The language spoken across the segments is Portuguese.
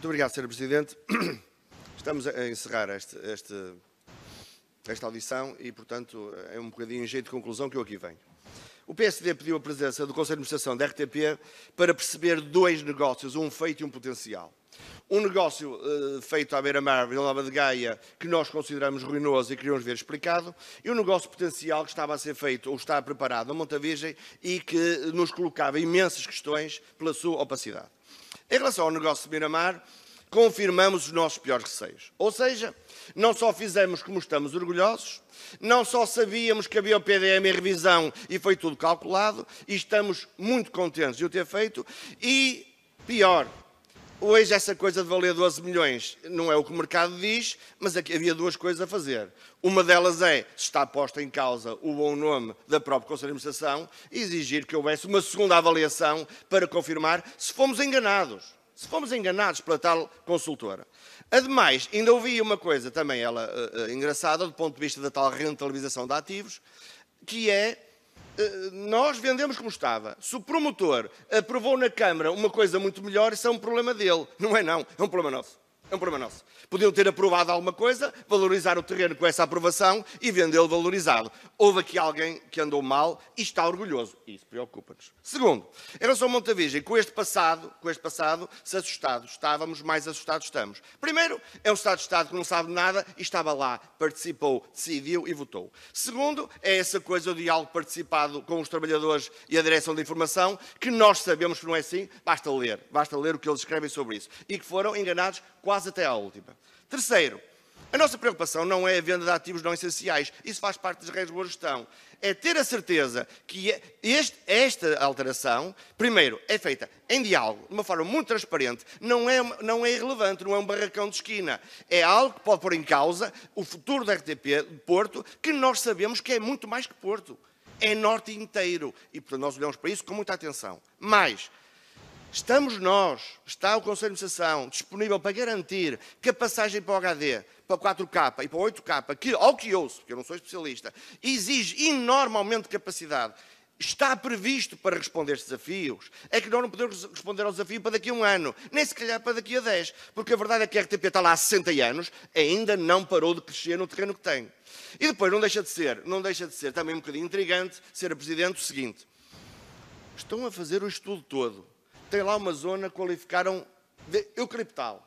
Muito obrigado, Sr. Presidente. Estamos a encerrar este, este, esta audição e, portanto, é um bocadinho em jeito de conclusão que eu aqui venho. O PSD pediu a presença do Conselho de Administração da RTP para perceber dois negócios, um feito e um potencial. Um negócio uh, feito à beira-mar, Vila Nova de Gaia, que nós consideramos ruinoso e queríamos ver explicado, e um negócio potencial que estava a ser feito ou está preparado a Virgem e que nos colocava imensas questões pela sua opacidade. Em relação ao negócio de Miramar, confirmamos os nossos piores receios. Ou seja, não só fizemos como estamos orgulhosos, não só sabíamos que havia o PDM em revisão e foi tudo calculado, e estamos muito contentes de o ter feito, e pior, Hoje, essa coisa de valer 12 milhões não é o que o mercado diz, mas aqui havia duas coisas a fazer. Uma delas é, se está posta em causa o bom nome da própria Conselho de Administração, exigir que houvesse uma segunda avaliação para confirmar se fomos enganados. Se fomos enganados pela tal consultora. Ademais, ainda ouvi uma coisa também ela eh, eh, engraçada do ponto de vista da tal rentabilização de ativos, que é eh, nós vendemos como estava. Se o promotor aprovou na Câmara uma coisa muito melhor, isso é um problema dele. Não é não, é um problema nosso. É um problema nosso. Podiam ter aprovado alguma coisa, valorizar o terreno com essa aprovação e vendê-lo valorizado. Houve aqui alguém que andou mal e está orgulhoso. isso preocupa-nos. Segundo, em relação ao Montavigem, com este passado, com este passado, se assustados estávamos, mais assustados estamos. Primeiro, é um Estado de Estado que não sabe nada e estava lá, participou, decidiu e votou. Segundo, é essa coisa de algo participado com os trabalhadores e a direção da informação, que nós sabemos que não é assim, basta ler, basta ler o que eles escrevem sobre isso. E que foram enganados quase até à última. Terceiro, a nossa preocupação não é a venda de ativos não essenciais, isso faz parte das regras de boa gestão. É ter a certeza que é, este, esta alteração, primeiro, é feita em diálogo, de uma forma muito transparente, não é, não é irrelevante, não é um barracão de esquina. É algo que pode pôr em causa o futuro da RTP de Porto, que nós sabemos que é muito mais que Porto. É norte inteiro. E, portanto, nós olhamos para isso com muita atenção. Mas, Estamos nós, está o Conselho de Administração, disponível para garantir que a passagem para o HD, para o 4K e para o 8K, que, ao que ouço, porque eu não sou especialista, exige enorme aumento de capacidade, está previsto para responder estes desafios. É que nós não podemos responder ao desafio para daqui a um ano, nem se calhar para daqui a 10, porque a verdade é que a RTP está lá há 60 anos, ainda não parou de crescer no terreno que tem. E depois, não deixa de ser, não deixa de ser também um bocadinho intrigante ser a Presidente o seguinte. Estão a fazer o estudo todo tem lá uma zona que qualificaram de eucaliptal.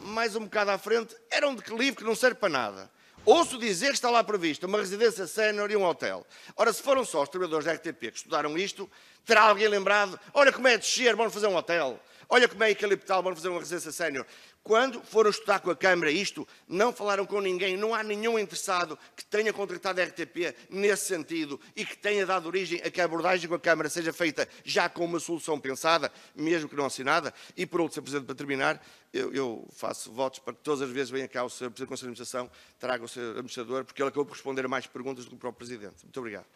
Mais um bocado à frente, era um declive que não serve para nada. Ouço dizer que está lá prevista uma residência sénior e um hotel. Ora, se foram só os trabalhadores da RTP que estudaram isto, terá alguém lembrado, olha como é descer, vamos fazer um hotel. Olha como é que Filipe vamos fazer uma residência sénior. Quando foram estudar com a Câmara isto, não falaram com ninguém, não há nenhum interessado que tenha contratado a RTP nesse sentido e que tenha dado origem a que a abordagem com a Câmara seja feita já com uma solução pensada, mesmo que não assinada. E por outro, Sr. Presidente, para terminar, eu, eu, faço votos para que todas as vezes venha cá o Sr. Presidente do Conselho de Administração, traga o Sr. Administrador, porque ele acabou por responder a mais perguntas do que o próprio Presidente. Muito obrigado.